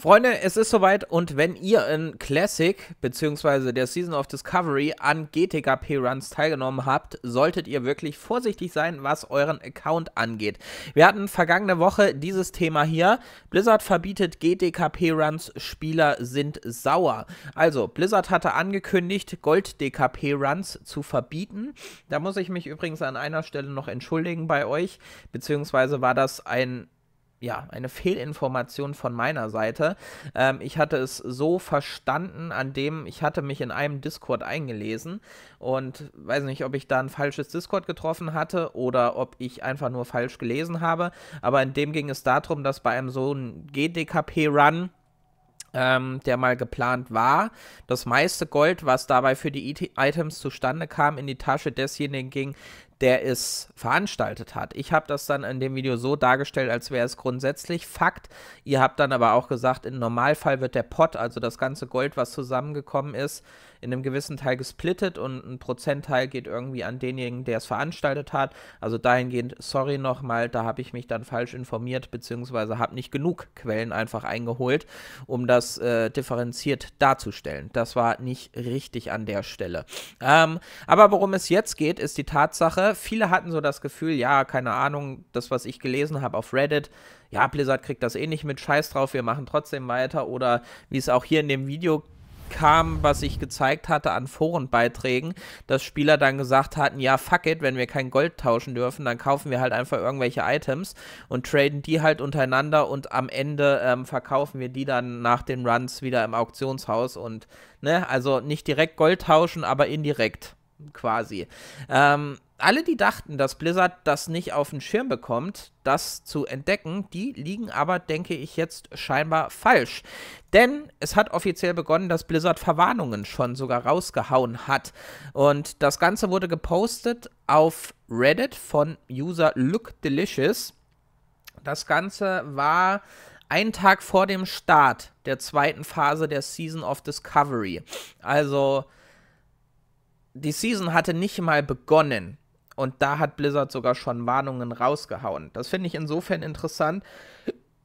Freunde, es ist soweit und wenn ihr in Classic bzw. der Season of Discovery an GTKP-Runs teilgenommen habt, solltet ihr wirklich vorsichtig sein, was euren Account angeht. Wir hatten vergangene Woche dieses Thema hier. Blizzard verbietet GTKP-Runs, Spieler sind sauer. Also, Blizzard hatte angekündigt, Gold-DKP-Runs zu verbieten. Da muss ich mich übrigens an einer Stelle noch entschuldigen bei euch, beziehungsweise war das ein ja, eine Fehlinformation von meiner Seite. Ähm, ich hatte es so verstanden, an dem ich hatte mich in einem Discord eingelesen und weiß nicht, ob ich da ein falsches Discord getroffen hatte oder ob ich einfach nur falsch gelesen habe. Aber in dem ging es darum, dass bei einem so einen GDKP-Run ähm, der mal geplant war. Das meiste Gold, was dabei für die Items zustande kam, in die Tasche desjenigen ging, der es veranstaltet hat. Ich habe das dann in dem Video so dargestellt, als wäre es grundsätzlich Fakt. Ihr habt dann aber auch gesagt, im Normalfall wird der Pot, also das ganze Gold, was zusammengekommen ist, in einem gewissen Teil gesplittet und ein Prozentteil geht irgendwie an denjenigen, der es veranstaltet hat. Also dahingehend, sorry nochmal, da habe ich mich dann falsch informiert, beziehungsweise habe nicht genug Quellen einfach eingeholt, um das äh, differenziert darzustellen. Das war nicht richtig an der Stelle. Ähm, aber worum es jetzt geht, ist die Tatsache, viele hatten so das Gefühl, ja, keine Ahnung, das, was ich gelesen habe auf Reddit, ja, Blizzard kriegt das eh nicht mit, scheiß drauf, wir machen trotzdem weiter. Oder wie es auch hier in dem Video kam, was ich gezeigt hatte an Forenbeiträgen, dass Spieler dann gesagt hatten, ja, fuck it, wenn wir kein Gold tauschen dürfen, dann kaufen wir halt einfach irgendwelche Items und traden die halt untereinander und am Ende ähm, verkaufen wir die dann nach den Runs wieder im Auktionshaus und, ne, also nicht direkt Gold tauschen, aber indirekt quasi. Ähm, alle, die dachten, dass Blizzard das nicht auf den Schirm bekommt, das zu entdecken, die liegen aber, denke ich, jetzt scheinbar falsch. Denn es hat offiziell begonnen, dass Blizzard Verwarnungen schon sogar rausgehauen hat. Und das Ganze wurde gepostet auf Reddit von User LookDelicious. Das Ganze war einen Tag vor dem Start der zweiten Phase der Season of Discovery. Also die Season hatte nicht mal begonnen und da hat Blizzard sogar schon Warnungen rausgehauen. Das finde ich insofern interessant,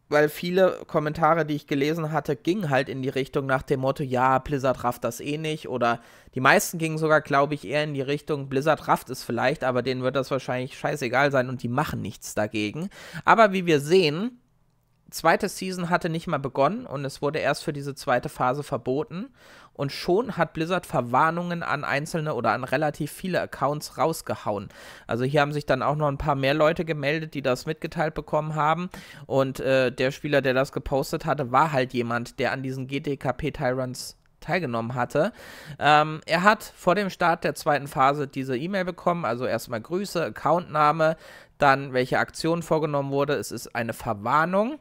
weil viele Kommentare, die ich gelesen hatte, gingen halt in die Richtung nach dem Motto, ja, Blizzard rafft das eh nicht. Oder die meisten gingen sogar, glaube ich, eher in die Richtung, Blizzard rafft es vielleicht, aber denen wird das wahrscheinlich scheißegal sein und die machen nichts dagegen. Aber wie wir sehen, zweite Season hatte nicht mal begonnen und es wurde erst für diese zweite Phase verboten. Und schon hat Blizzard Verwarnungen an einzelne oder an relativ viele Accounts rausgehauen. Also hier haben sich dann auch noch ein paar mehr Leute gemeldet, die das mitgeteilt bekommen haben. Und äh, der Spieler, der das gepostet hatte, war halt jemand, der an diesen GTKP Tyrants teilgenommen hatte. Ähm, er hat vor dem Start der zweiten Phase diese E-Mail bekommen, also erstmal Grüße, Accountname, dann welche Aktion vorgenommen wurde. Es ist eine Verwarnung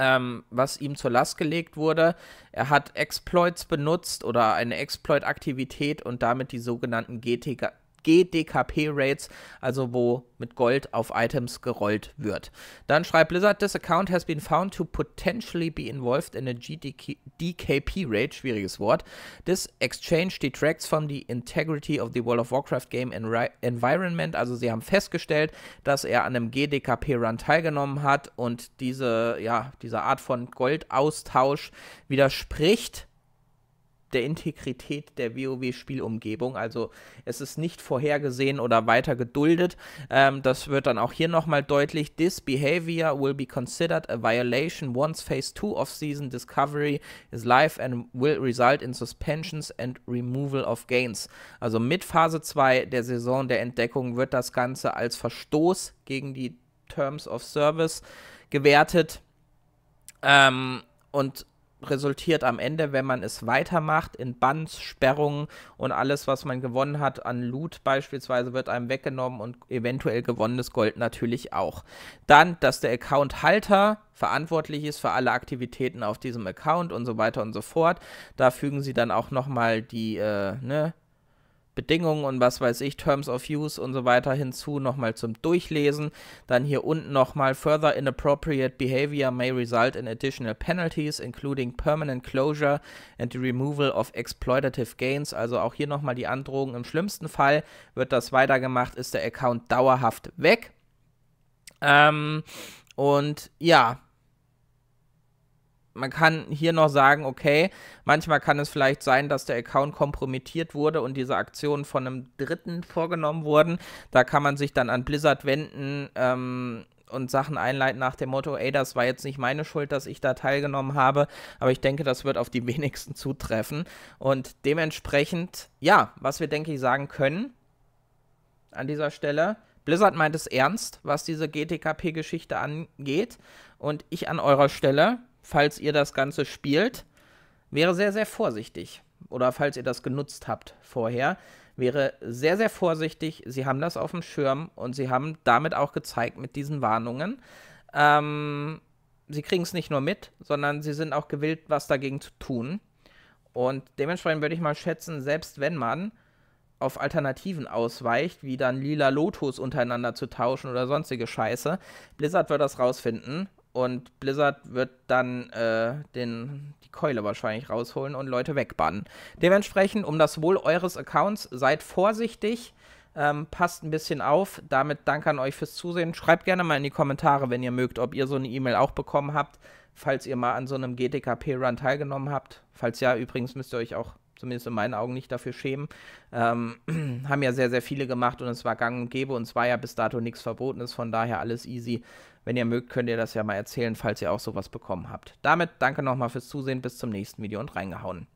ähm, was ihm zur Last gelegt wurde. Er hat Exploits benutzt oder eine Exploit-Aktivität und damit die sogenannten GTK GDKP-Rates, also wo mit Gold auf Items gerollt wird. Dann schreibt Blizzard, this account has been found to potentially be involved in a GDKP-Rate, schwieriges Wort. This exchange detracts from the integrity of the World of Warcraft game environment, also sie haben festgestellt, dass er an einem GDKP-Run teilgenommen hat und diese, ja, diese Art von Goldaustausch widerspricht der Integrität der WoW-Spielumgebung. Also es ist nicht vorhergesehen oder weiter geduldet. Ähm, das wird dann auch hier nochmal deutlich. This behavior will be considered a violation once Phase 2 of Season Discovery is live and will result in suspensions and removal of gains. Also mit Phase 2 der Saison der Entdeckung wird das Ganze als Verstoß gegen die Terms of Service gewertet. Ähm, und resultiert am Ende, wenn man es weitermacht, in Bans, Sperrungen und alles, was man gewonnen hat an Loot beispielsweise, wird einem weggenommen und eventuell gewonnenes Gold natürlich auch. Dann, dass der Account-Halter verantwortlich ist für alle Aktivitäten auf diesem Account und so weiter und so fort. Da fügen sie dann auch nochmal die, äh, ne, Bedingungen und was weiß ich, Terms of Use und so weiter hinzu, nochmal zum Durchlesen. Dann hier unten nochmal, further inappropriate behavior may result in additional penalties, including permanent closure and the removal of exploitative gains. Also auch hier nochmal die Androhung. Im schlimmsten Fall wird das weitergemacht, ist der Account dauerhaft weg. Ähm, und ja, man kann hier noch sagen, okay, manchmal kann es vielleicht sein, dass der Account kompromittiert wurde und diese Aktionen von einem Dritten vorgenommen wurden. Da kann man sich dann an Blizzard wenden ähm, und Sachen einleiten nach dem Motto, ey, das war jetzt nicht meine Schuld, dass ich da teilgenommen habe, aber ich denke, das wird auf die wenigsten zutreffen. Und dementsprechend, ja, was wir, denke ich, sagen können an dieser Stelle, Blizzard meint es ernst, was diese GTKP-Geschichte angeht. Und ich an eurer Stelle falls ihr das Ganze spielt, wäre sehr, sehr vorsichtig. Oder falls ihr das genutzt habt vorher, wäre sehr, sehr vorsichtig. Sie haben das auf dem Schirm und sie haben damit auch gezeigt mit diesen Warnungen. Ähm, sie kriegen es nicht nur mit, sondern sie sind auch gewillt, was dagegen zu tun. Und dementsprechend würde ich mal schätzen, selbst wenn man auf Alternativen ausweicht, wie dann lila Lotus untereinander zu tauschen oder sonstige Scheiße. Blizzard wird das rausfinden und Blizzard wird dann äh, den, die Keule wahrscheinlich rausholen und Leute wegbannen. Dementsprechend, um das Wohl eures Accounts, seid vorsichtig. Ähm, passt ein bisschen auf. Damit danke an euch fürs Zusehen. Schreibt gerne mal in die Kommentare, wenn ihr mögt, ob ihr so eine E-Mail auch bekommen habt. Falls ihr mal an so einem GTKP-Run teilgenommen habt. Falls ja, übrigens müsst ihr euch auch zumindest in meinen Augen nicht dafür schämen. Ähm, haben ja sehr, sehr viele gemacht und es war gang und gäbe und es war ja bis dato nichts Verbotenes, von daher alles easy. Wenn ihr mögt, könnt ihr das ja mal erzählen, falls ihr auch sowas bekommen habt. Damit danke nochmal fürs Zusehen, bis zum nächsten Video und reingehauen.